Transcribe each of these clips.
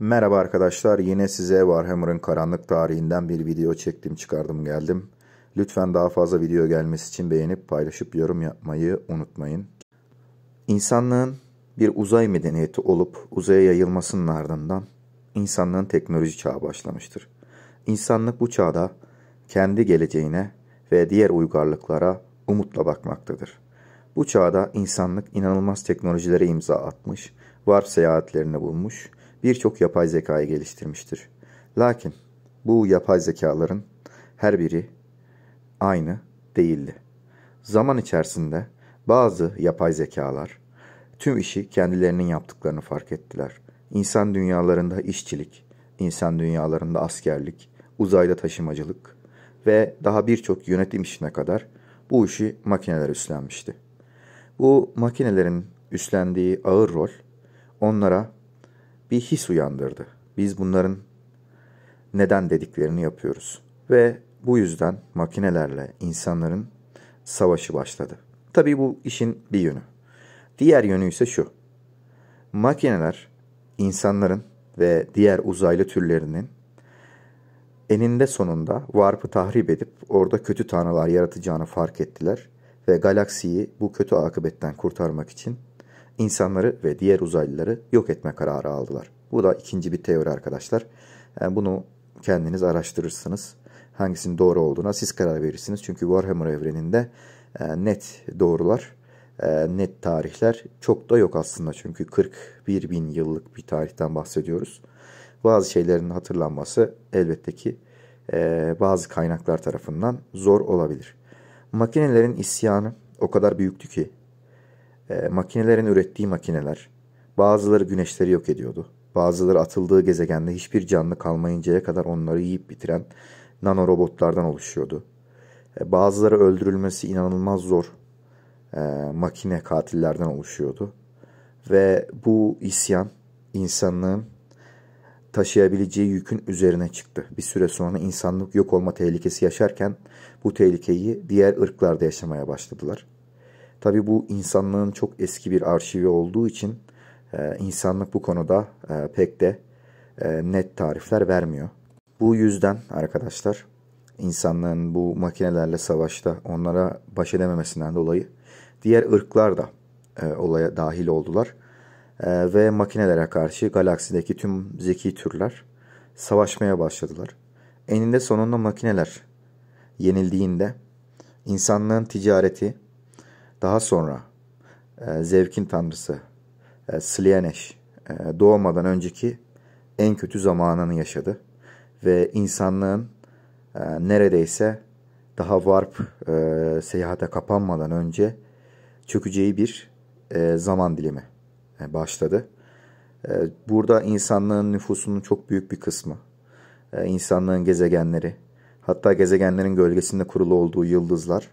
Merhaba arkadaşlar, yine size Warhammer'ın karanlık tarihinden bir video çektim çıkardım geldim. Lütfen daha fazla video gelmesi için beğenip paylaşıp yorum yapmayı unutmayın. İnsanlığın bir uzay medeniyeti olup uzaya yayılmasının ardından insanlığın teknoloji çağı başlamıştır. İnsanlık bu çağda kendi geleceğine ve diğer uygarlıklara umutla bakmaktadır. Bu çağda insanlık inanılmaz teknolojilere imza atmış, varp seyahatlerini bulmuş ve birçok yapay zekayı geliştirmiştir. Lakin bu yapay zekaların her biri aynı değildi. Zaman içerisinde bazı yapay zekalar tüm işi kendilerinin yaptıklarını fark ettiler. İnsan dünyalarında işçilik, insan dünyalarında askerlik, uzayda taşımacılık ve daha birçok yönetim işine kadar bu işi makineler üstlenmişti. Bu makinelerin üstlendiği ağır rol onlara bir his uyandırdı. Biz bunların neden dediklerini yapıyoruz. Ve bu yüzden makinelerle insanların savaşı başladı. Tabii bu işin bir yönü. Diğer yönü ise şu. Makineler insanların ve diğer uzaylı türlerinin eninde sonunda varpı tahrip edip orada kötü tanrılar yaratacağını fark ettiler ve galaksiyi bu kötü akıbetten kurtarmak için insanları ve diğer uzaylıları yok etme kararı aldılar. Bu da ikinci bir teori arkadaşlar. Yani ee, bunu kendiniz araştırırsınız. Hangisinin doğru olduğuna siz karar verirsiniz. Çünkü Warhammer evreninde e, net doğrular, e, net tarihler çok da yok aslında. Çünkü 41 bin yıllık bir tarihten bahsediyoruz. Bazı şeylerin hatırlanması elbette ki e, bazı kaynaklar tarafından zor olabilir. Makinelerin isyanı o kadar büyüktü ki e, makinelerin ürettiği makineler bazıları güneşleri yok ediyordu. Bazıları atıldığı gezegende hiçbir canlı kalmayıncaya kadar onları yiyip bitiren nano robotlardan oluşuyordu. E, bazıları öldürülmesi inanılmaz zor e, makine katillerden oluşuyordu. Ve bu isyan insanlığın taşıyabileceği yükün üzerine çıktı. Bir süre sonra insanlık yok olma tehlikesi yaşarken bu tehlikeyi diğer ırklarda yaşamaya başladılar. Tabi bu insanlığın çok eski bir arşivi olduğu için e, insanlık bu konuda e, pek de e, net tarifler vermiyor. Bu yüzden arkadaşlar insanlığın bu makinelerle savaşta onlara baş edememesinden dolayı diğer ırklar da e, olaya dahil oldular. E, ve makinelere karşı galaksideki tüm zeki türler savaşmaya başladılar. Eninde sonunda makineler yenildiğinde insanlığın ticareti daha sonra e, zevkin tanrısı e, Slyanesh e, doğmadan önceki en kötü zamanını yaşadı. Ve insanlığın e, neredeyse daha varp e, seyahate kapanmadan önce çökeceği bir e, zaman dilimi e, başladı. E, burada insanlığın nüfusunun çok büyük bir kısmı, e, insanlığın gezegenleri, hatta gezegenlerin gölgesinde kurulu olduğu yıldızlar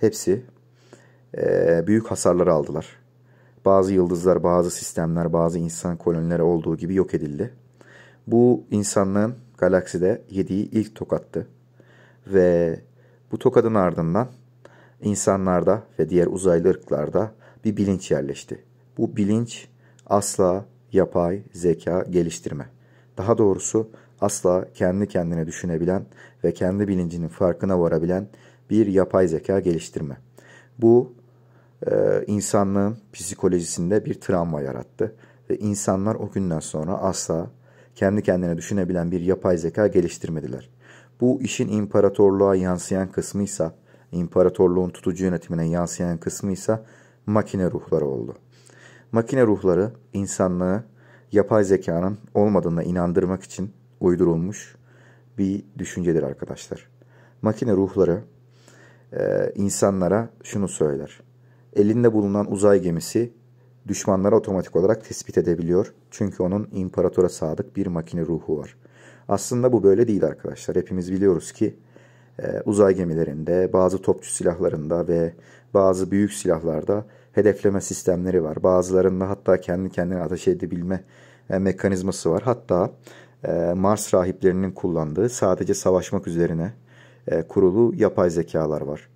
hepsi ee, büyük hasarlar aldılar. Bazı yıldızlar, bazı sistemler, bazı insan kolonileri olduğu gibi yok edildi. Bu insanlığın galakside yediği ilk tokattı. Ve bu tokadın ardından insanlarda ve diğer uzaylı ırklarda bir bilinç yerleşti. Bu bilinç asla yapay zeka geliştirme. Daha doğrusu asla kendi kendine düşünebilen ve kendi bilincinin farkına varabilen bir yapay zeka geliştirme. Bu e, insanlığın psikolojisinde bir travma yarattı. Ve insanlar o günden sonra asla kendi kendine düşünebilen bir yapay zeka geliştirmediler. Bu işin imparatorluğa yansıyan kısmıysa, imparatorluğun tutucu yönetimine yansıyan kısmıysa makine ruhları oldu. Makine ruhları insanlığı yapay zekanın olmadığına inandırmak için uydurulmuş bir düşüncedir arkadaşlar. Makine ruhları e, insanlara şunu söyler elinde bulunan uzay gemisi düşmanları otomatik olarak tespit edebiliyor. Çünkü onun imparatora sadık bir makine ruhu var. Aslında bu böyle değil arkadaşlar. Hepimiz biliyoruz ki e, uzay gemilerinde, bazı topçu silahlarında ve bazı büyük silahlarda hedefleme sistemleri var. Bazılarında hatta kendi kendine ateş edebilme e, mekanizması var. Hatta e, Mars rahiplerinin kullandığı sadece savaşmak üzerine kurulu yapay zekalar var.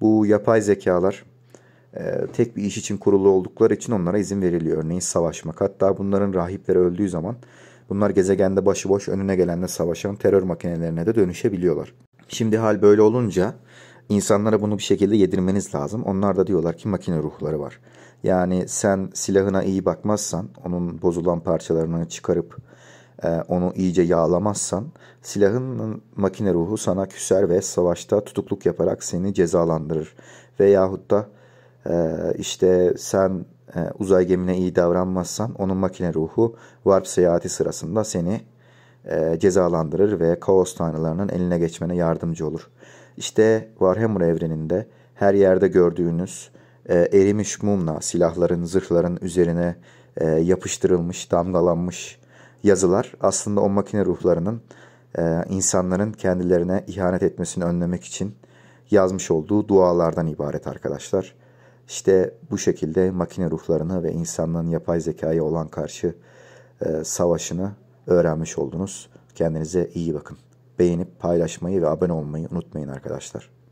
Bu yapay zekalar ee, tek bir iş için kurulu oldukları için onlara izin veriliyor. Örneğin savaşmak. Hatta bunların rahipleri öldüğü zaman bunlar gezegende başıboş önüne gelenle savaşan terör makinelerine de dönüşebiliyorlar. Şimdi hal böyle olunca insanlara bunu bir şekilde yedirmeniz lazım. Onlar da diyorlar ki makine ruhları var. Yani sen silahına iyi bakmazsan, onun bozulan parçalarını çıkarıp e, onu iyice yağlamazsan silahın makine ruhu sana küser ve savaşta tutukluk yaparak seni cezalandırır. Veyahut da ee, işte sen e, uzay gemine iyi davranmazsan onun makine ruhu varp seyahati sırasında seni e, cezalandırır ve kaos tanrılarının eline geçmene yardımcı olur. İşte Warhammer evreninde her yerde gördüğünüz e, erimiş mumla silahların, zırhların üzerine yapıştırılmış, damgalanmış yazılar aslında o makine ruhlarının insanların kendilerine ihanet etmesini önlemek için yazmış olduğu dualardan ibaret arkadaşlar. İşte bu şekilde makine ruhlarını ve insanların yapay zekaya olan karşı e, savaşını öğrenmiş oldunuz. Kendinize iyi bakın. Beğenip paylaşmayı ve abone olmayı unutmayın arkadaşlar.